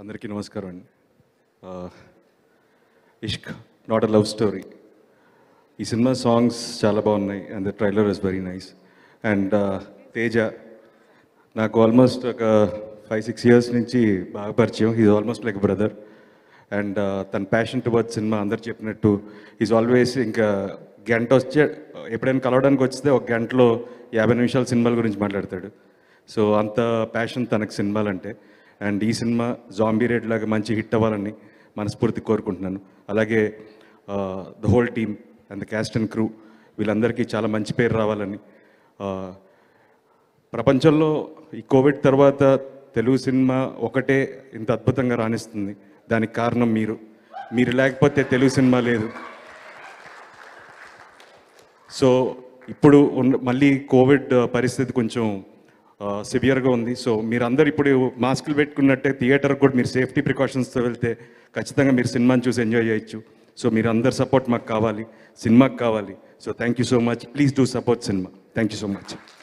అందరికీ నమస్కారం అండి Ishq not a love story ఈ సినిమా సాంగ్స్ చాలా బాగున్నాయి and the trailer is very nice and Teja నాకు ఆల్మోస్ట్ ఒక ఫైవ్ సిక్స్ ఇయర్స్ నుంచి బాగా పరిచయం he's almost like brother and తన ప్యాషన్ టువర్డ్ సినిమా అందరు చెప్పినట్టు ఈజ్ ఆల్వేస్ ఇంకా గంట వచ్చే ఎప్పుడైనా కలవడానికి వస్తే ఒక గంటలో యాభై నిమిషాల సినిమాల గురించి మాట్లాడతాడు సో అంత ప్యాషన్ తనకు సినిమాలంటే అండ్ ఈ సినిమా జాంబీ రేట్ లాగా మంచి హిట్ అవ్వాలని మనస్ఫూర్తి కోరుకుంటున్నాను అలాగే the whole team and the cast and crew వీళ్ళందరికీ చాలా మంచి పేరు రావాలని ప్రపంచంలో ఈ కోవిడ్ తర్వాత తెలుగు సినిమా ఒకటే ఇంత అద్భుతంగా రాణిస్తుంది దానికి కారణం మీరు మీరు లేకపోతే తెలుగు సినిమా లేదు సో ఇప్పుడు ఉన్న మళ్ళీ కోవిడ్ పరిస్థితి కొంచెం సివియర్గా ఉంది సో మీరందరూ ఇప్పుడు మాస్కులు పెట్టుకున్నట్టే థియేటర్ కూడా మీరు సేఫ్టీ ప్రికాషన్స్తో వెళ్తే ఖచ్చితంగా మీరు సినిమాని చూసి ఎంజాయ్ చేయొచ్చు సో మీరు అందరు సపోర్ట్ మాకు కావాలి సినిమాకి కావాలి so thank you so much please do support cinema thank you so much